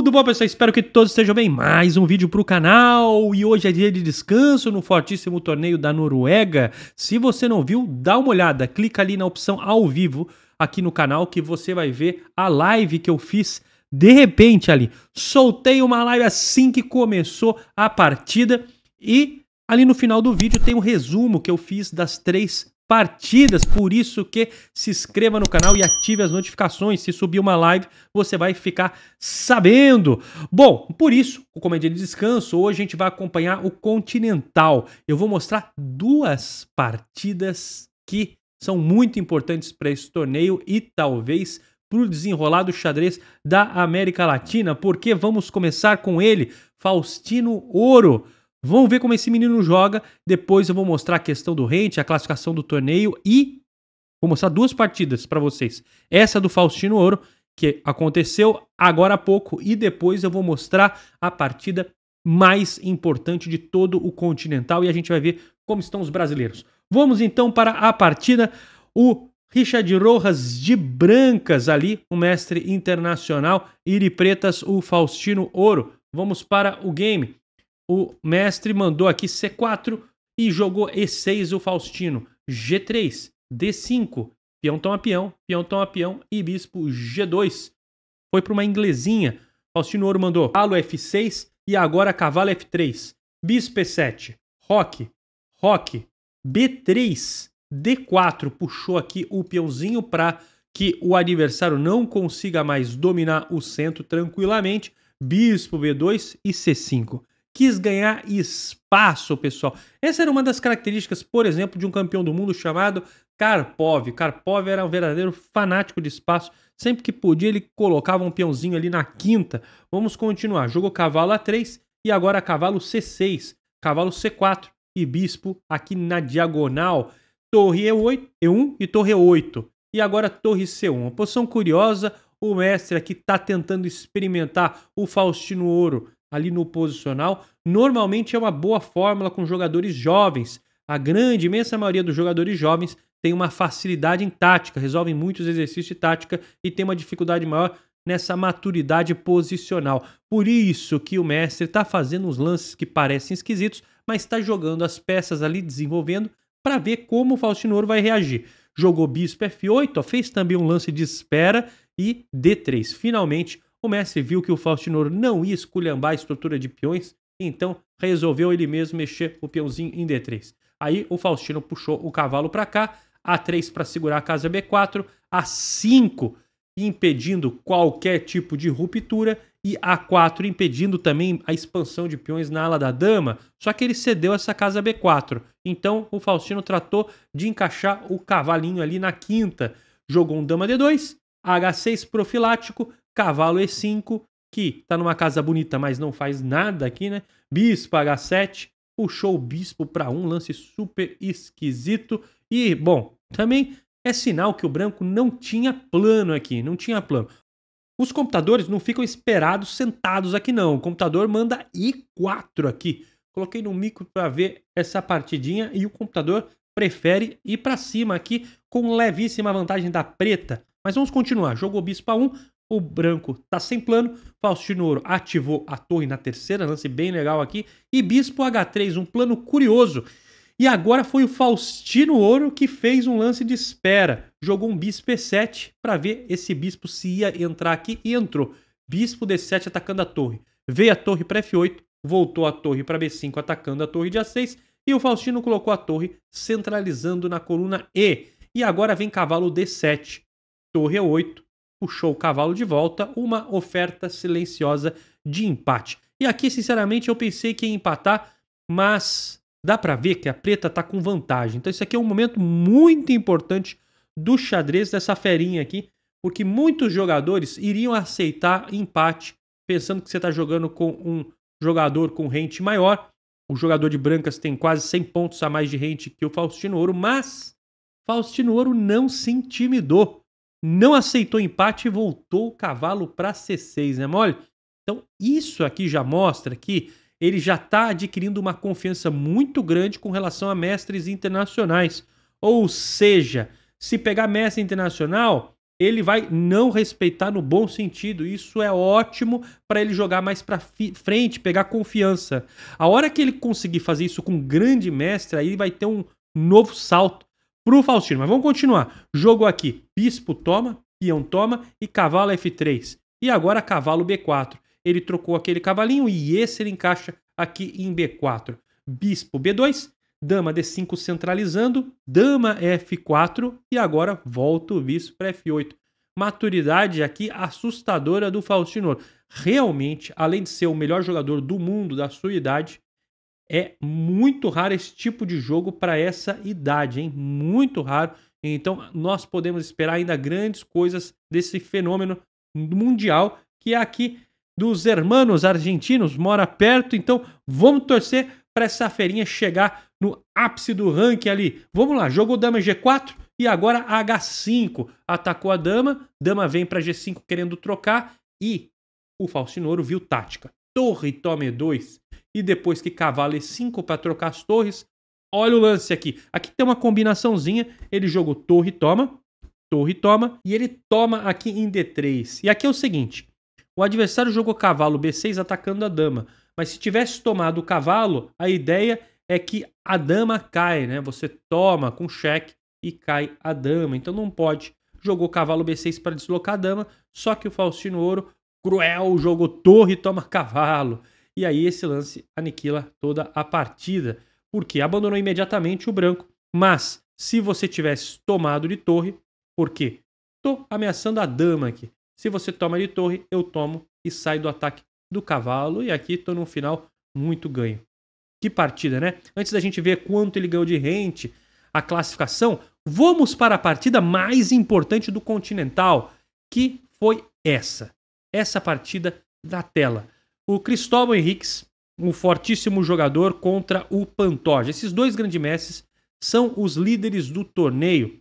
Tudo bom, pessoal? Espero que todos estejam bem. Mais um vídeo para o canal e hoje é dia de descanso no fortíssimo torneio da Noruega. Se você não viu, dá uma olhada, clica ali na opção ao vivo aqui no canal que você vai ver a live que eu fiz de repente ali. Soltei uma live assim que começou a partida e ali no final do vídeo tem um resumo que eu fiz das três partidas. Por isso que se inscreva no canal e ative as notificações. Se subir uma live, você vai ficar sabendo. Bom, por isso, o é de descanso, hoje a gente vai acompanhar o Continental. Eu vou mostrar duas partidas que são muito importantes para esse torneio e talvez para o desenrolar do xadrez da América Latina, porque vamos começar com ele, Faustino Ouro. Vamos ver como esse menino joga. Depois eu vou mostrar a questão do rente, a classificação do torneio e vou mostrar duas partidas para vocês. Essa do Faustino Ouro, que aconteceu agora há pouco, e depois eu vou mostrar a partida mais importante de todo o continental e a gente vai ver como estão os brasileiros. Vamos então para a partida. O Richard Rojas de Brancas ali, o mestre internacional, Iri Pretas, o Faustino Ouro. Vamos para o game. O mestre mandou aqui C4 e jogou E6 o Faustino. G3, D5, peão toma peão, peão toma peão e bispo G2. Foi para uma inglesinha. Faustino Ouro mandou cavalo F6 e agora cavalo F3. Bispo E7, roque, roque, B3, D4. Puxou aqui o peãozinho para que o adversário não consiga mais dominar o centro tranquilamente. Bispo B2 e C5 quis ganhar espaço, pessoal. Essa era uma das características, por exemplo, de um campeão do mundo chamado Karpov. Karpov era um verdadeiro fanático de espaço. Sempre que podia, ele colocava um peãozinho ali na quinta. Vamos continuar. Jogou cavalo A3 e agora cavalo C6, cavalo C4 e bispo aqui na diagonal. Torre E8, E1 e torre E8. E agora torre C1. Uma posição curiosa, o mestre aqui está tentando experimentar o Faustino Ouro ali no posicional. Normalmente é uma boa fórmula com jogadores jovens. A grande, imensa maioria dos jogadores jovens tem uma facilidade em tática, resolvem muitos exercícios de tática e tem uma dificuldade maior nessa maturidade posicional. Por isso que o mestre está fazendo uns lances que parecem esquisitos, mas está jogando as peças ali, desenvolvendo, para ver como o Faustino Ouro vai reagir. Jogou bispo F8, fez também um lance de espera e D3. Finalmente, o mestre viu que o Faustinor não ia esculhambar a estrutura de peões, então resolveu ele mesmo mexer o peãozinho em D3. Aí o Faustino puxou o cavalo para cá, A3 para segurar a casa B4, A5 impedindo qualquer tipo de ruptura e A4 impedindo também a expansão de peões na ala da dama, só que ele cedeu essa casa B4. Então o Faustino tratou de encaixar o cavalinho ali na quinta, jogou um dama D2, H6 profilático Cavalo E5, que tá numa casa bonita, mas não faz nada aqui, né? Bispo H7, puxou o bispo para um lance super esquisito. E, bom, também é sinal que o branco não tinha plano aqui, não tinha plano. Os computadores não ficam esperados sentados aqui, não. O computador manda I4 aqui. Coloquei no micro para ver essa partidinha e o computador prefere ir para cima aqui com levíssima vantagem da preta. Mas vamos continuar. Jogou bispo a 1, o branco está sem plano. Faustino Ouro ativou a torre na terceira, lance bem legal aqui. E Bispo H3, um plano curioso. E agora foi o Faustino Ouro que fez um lance de espera. Jogou um bispo E7 para ver esse bispo se ia entrar aqui e entrou. Bispo D7 atacando a torre. Veio a torre para F8, voltou a torre para B5 atacando a torre de A6 e o Faustino colocou a torre centralizando na coluna E. E agora vem cavalo D7, torre E8, puxou o cavalo de volta, uma oferta silenciosa de empate. E aqui, sinceramente, eu pensei que ia empatar, mas dá para ver que a preta está com vantagem. Então isso aqui é um momento muito importante do xadrez dessa ferinha aqui, porque muitos jogadores iriam aceitar empate pensando que você está jogando com um jogador com rente maior. O jogador de brancas tem quase 100 pontos a mais de rente que o Faustino Ouro, mas Faustino Ouro não se intimidou não aceitou empate e voltou o cavalo para C6, né, mole? Então, isso aqui já mostra que ele já está adquirindo uma confiança muito grande com relação a mestres internacionais. Ou seja, se pegar mestre internacional, ele vai não respeitar no bom sentido. Isso é ótimo para ele jogar mais para frente, pegar confiança. A hora que ele conseguir fazer isso com um grande mestre, aí vai ter um novo salto pro Faustino. Mas vamos continuar. Jogo aqui, bispo toma, peão toma e cavalo F3. E agora cavalo B4. Ele trocou aquele cavalinho e esse ele encaixa aqui em B4. Bispo B2, dama D5 centralizando, dama F4 e agora volta o bispo para F8. Maturidade aqui assustadora do Faustino. Realmente, além de ser o melhor jogador do mundo da sua idade, é muito raro esse tipo de jogo para essa idade, hein? Muito raro. Então, nós podemos esperar ainda grandes coisas desse fenômeno mundial que é aqui dos hermanos argentinos, mora perto. Então, vamos torcer para essa ferinha chegar no ápice do ranking ali. Vamos lá, jogou dama G4 e agora H5. Atacou a dama, dama vem para G5 querendo trocar e o Faustinouro viu tática. Torre e tome 2 e depois que cavalo E5 para trocar as torres. Olha o lance aqui. Aqui tem uma combinaçãozinha. Ele jogou torre, toma. Torre, toma. E ele toma aqui em D3. E aqui é o seguinte. O adversário jogou cavalo B6 atacando a dama. Mas se tivesse tomado o cavalo, a ideia é que a dama cai, né? Você toma com cheque e cai a dama. Então não pode. Jogou cavalo B6 para deslocar a dama. Só que o Faustino Ouro, cruel, jogou torre e toma cavalo. E aí esse lance aniquila toda a partida, porque abandonou imediatamente o branco. Mas se você tivesse tomado de torre, porque estou ameaçando a dama aqui. Se você toma de torre, eu tomo e saio do ataque do cavalo. E aqui estou num final muito ganho. Que partida, né? Antes da gente ver quanto ele ganhou de rente, a classificação, vamos para a partida mais importante do Continental, que foi essa. Essa partida da tela. O Cristóvão Henriques, um fortíssimo jogador contra o Pantoja. Esses dois grandes mestres são os líderes do torneio,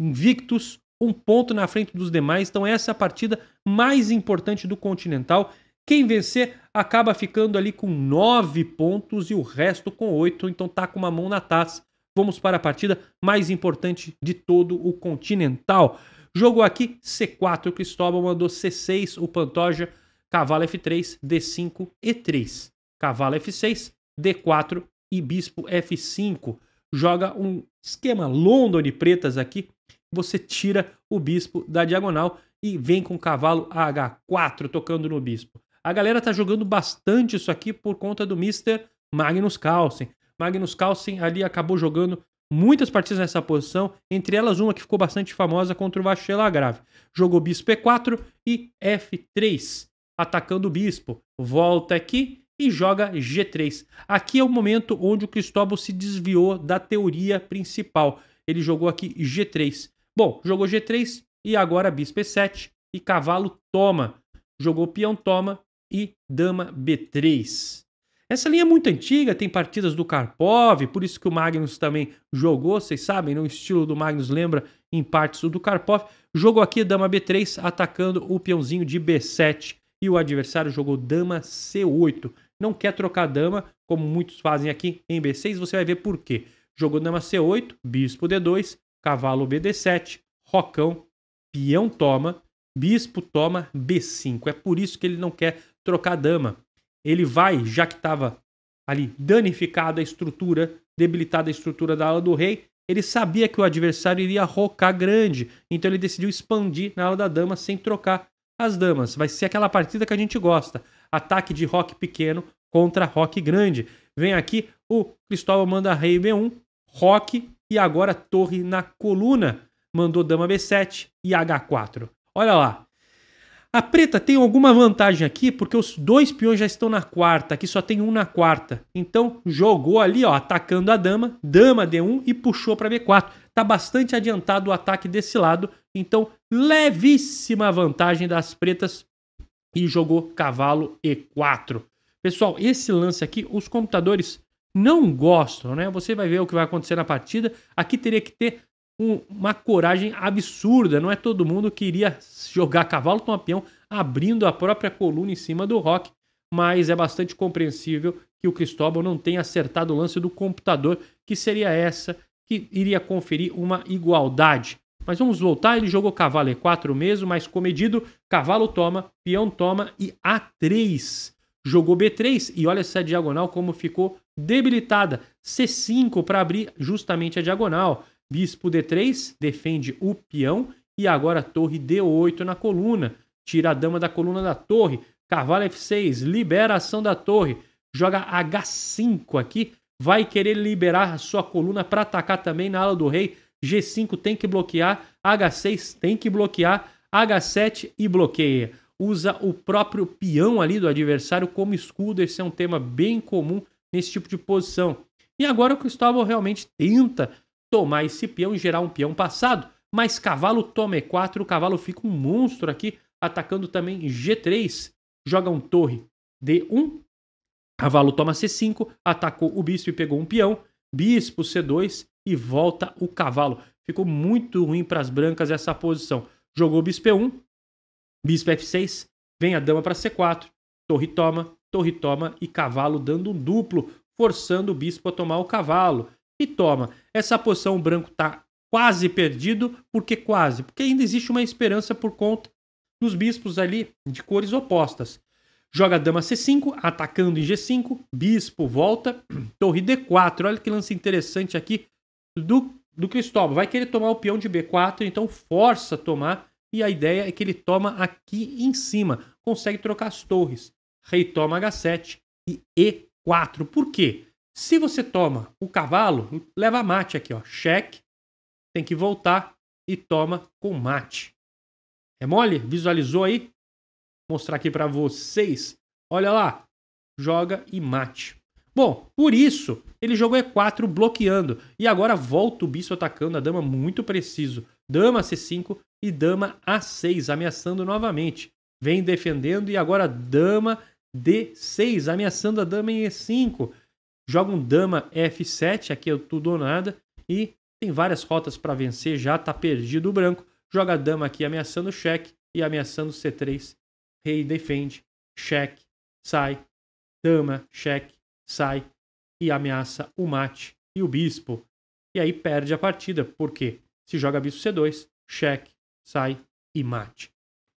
invictos, um ponto na frente dos demais. Então essa é a partida mais importante do continental. Quem vencer acaba ficando ali com nove pontos e o resto com oito. Então tá com uma mão na taça. Vamos para a partida mais importante de todo o continental. Jogo aqui C4, o Cristóvão mandou C6, o Pantoja cavalo F3, D5, E3, cavalo F6, D4 e bispo F5. Joga um esquema London de pretas aqui, você tira o bispo da diagonal e vem com o cavalo H4 tocando no bispo. A galera está jogando bastante isso aqui por conta do Mr. Magnus Carlsen. Magnus Carlsen ali acabou jogando muitas partidas nessa posição, entre elas uma que ficou bastante famosa contra o Vachela Grave. Jogou bispo E4 e F3 atacando o bispo, volta aqui e joga G3. Aqui é o momento onde o Cristóvão se desviou da teoria principal. Ele jogou aqui G3. Bom, jogou G3 e agora bispo E7 e cavalo toma. Jogou peão toma e dama B3. Essa linha é muito antiga, tem partidas do Karpov, por isso que o Magnus também jogou, vocês sabem, né? o estilo do Magnus lembra em partes o do Karpov. Jogou aqui dama B3 atacando o peãozinho de B7 e o adversário jogou dama C8. Não quer trocar dama, como muitos fazem aqui em B6, você vai ver por quê. Jogou dama C8, bispo D2, cavalo BD7, rocão, peão toma, bispo toma B5. É por isso que ele não quer trocar dama. Ele vai, já que estava ali danificada a estrutura, debilitada a estrutura da ala do rei, ele sabia que o adversário iria rocar grande, então ele decidiu expandir na ala da dama sem trocar as damas. Vai ser aquela partida que a gente gosta. Ataque de rock pequeno contra rock grande. Vem aqui o Cristóvão manda rei B1, rock e agora torre na coluna. Mandou dama B7 e H4. Olha lá. A preta tem alguma vantagem aqui porque os dois peões já estão na quarta, aqui só tem um na quarta. Então jogou ali, ó, atacando a dama, dama D1 e puxou para B4 está bastante adiantado o ataque desse lado, então levíssima vantagem das pretas e jogou cavalo e4. Pessoal, esse lance aqui, os computadores não gostam, né? Você vai ver o que vai acontecer na partida. Aqui teria que ter um, uma coragem absurda, não é todo mundo que iria jogar cavalo com a peão, abrindo a própria coluna em cima do rock, mas é bastante compreensível que o Cristóbal não tenha acertado o lance do computador, que seria essa que iria conferir uma igualdade. Mas vamos voltar, ele jogou cavalo E4 é mesmo, mas comedido, cavalo toma, peão toma e A3. Jogou B3 e olha essa diagonal como ficou debilitada. C5 para abrir justamente a diagonal. Bispo D3 defende o peão e agora torre D8 na coluna. Tira a dama da coluna da torre. Cavalo F6 libera a ação da torre. Joga H5 aqui vai querer liberar a sua coluna para atacar também na ala do rei. G5 tem que bloquear, H6 tem que bloquear, H7 e bloqueia. Usa o próprio peão ali do adversário como escudo, esse é um tema bem comum nesse tipo de posição. E agora o Cristóvão realmente tenta tomar esse peão e gerar um peão passado, mas cavalo toma E4, o cavalo fica um monstro aqui, atacando também G3, joga um torre D1, Cavalo toma C5, atacou o bispo e pegou um peão. Bispo C2 e volta o cavalo. Ficou muito ruim para as brancas essa posição. Jogou bispo E1, bispo F6, vem a dama para C4, torre toma, torre toma e cavalo dando um duplo, forçando o bispo a tomar o cavalo. E toma. Essa posição o branco está quase perdido, porque quase, porque ainda existe uma esperança por conta dos bispos ali de cores opostas. Joga dama C5, atacando em G5, bispo volta, torre D4. Olha que lance interessante aqui do, do Cristóvão. Vai querer tomar o peão de B4, então força a tomar. E a ideia é que ele toma aqui em cima. Consegue trocar as torres. Rei toma H7 e E4. Por quê? Se você toma o cavalo, leva mate aqui, ó. Cheque, tem que voltar e toma com mate. É mole? Visualizou aí? mostrar aqui para vocês. Olha lá, joga e mate. Bom, por isso, ele jogou E4 bloqueando. E agora volta o bicho atacando a dama muito preciso. Dama C5 e dama A6, ameaçando novamente. Vem defendendo e agora dama D6, ameaçando a dama em E5. Joga um dama F7, aqui é tudo ou nada. E tem várias rotas para vencer, já está perdido o branco. Joga a dama aqui ameaçando o cheque e ameaçando C3 rei, defende, cheque, sai, dama, cheque, sai e ameaça o mate e o bispo. E aí perde a partida, porque se joga bispo C2, cheque, sai e mate.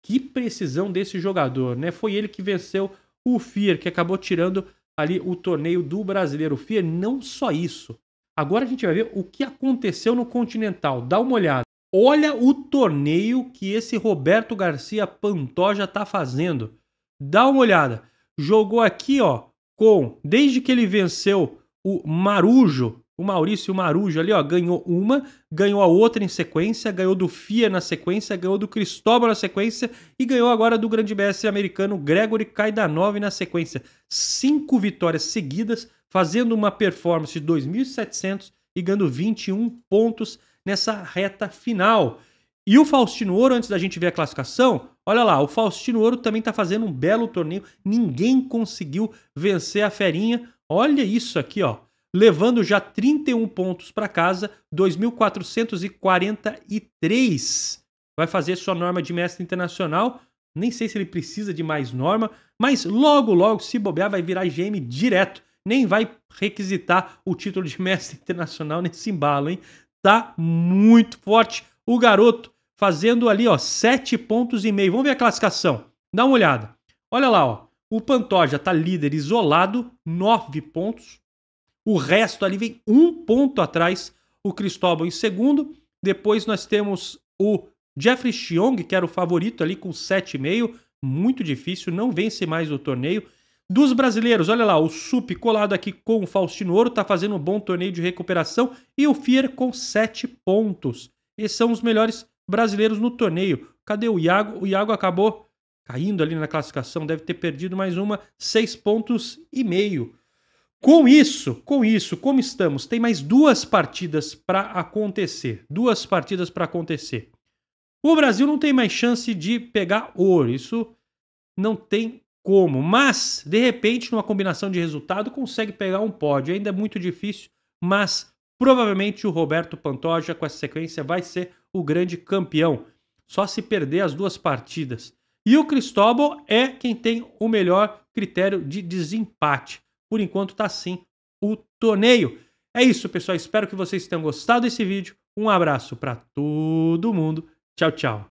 Que precisão desse jogador, né? Foi ele que venceu o Fier, que acabou tirando ali o torneio do brasileiro. O Fier não só isso. Agora a gente vai ver o que aconteceu no Continental. Dá uma olhada. Olha o torneio que esse Roberto Garcia Pantoja tá fazendo. Dá uma olhada. Jogou aqui, ó, com desde que ele venceu o Marujo, o Maurício Marujo ali, ó, ganhou uma, ganhou a outra em sequência, ganhou do Fia na sequência, ganhou do Cristóbal na sequência e ganhou agora do grande mestre americano Gregory Kaidanov na sequência. Cinco vitórias seguidas, fazendo uma performance de 2.700 e ganhando 21 pontos nessa reta final. E o Faustino Ouro, antes da gente ver a classificação, olha lá, o Faustino Ouro também está fazendo um belo torneio. Ninguém conseguiu vencer a ferinha. Olha isso aqui, ó. Levando já 31 pontos para casa, 2.443. Vai fazer sua norma de mestre internacional. Nem sei se ele precisa de mais norma, mas logo, logo, se bobear, vai virar GM direto. Nem vai requisitar o título de mestre internacional nesse embalo, hein? tá muito forte. O garoto fazendo ali, ó, 7 pontos e meio. Vamos ver a classificação. Dá uma olhada. Olha lá, ó. O Pantoja tá líder isolado, 9 pontos. O resto ali vem um ponto atrás. O Cristóbal em segundo. Depois nós temos o Jeffrey chiong que era o favorito ali com 7,5. Muito difícil, não vence mais o torneio. Dos brasileiros, olha lá, o Sup colado aqui com o Faustino Ouro está fazendo um bom torneio de recuperação e o Fier com 7 pontos. Esses são os melhores brasileiros no torneio. Cadê o Iago? O Iago acabou caindo ali na classificação, deve ter perdido mais uma, 6 pontos e meio. Com isso, com isso, como estamos? Tem mais duas partidas para acontecer. Duas partidas para acontecer. O Brasil não tem mais chance de pegar ouro. Isso não tem como, mas de repente, numa combinação de resultado, consegue pegar um pódio. Ainda é muito difícil, mas provavelmente o Roberto Pantoja, com essa sequência, vai ser o grande campeão. Só se perder as duas partidas. E o Cristóbal é quem tem o melhor critério de desempate. Por enquanto, está assim o torneio. É isso, pessoal. Espero que vocês tenham gostado desse vídeo. Um abraço para todo mundo. Tchau, tchau.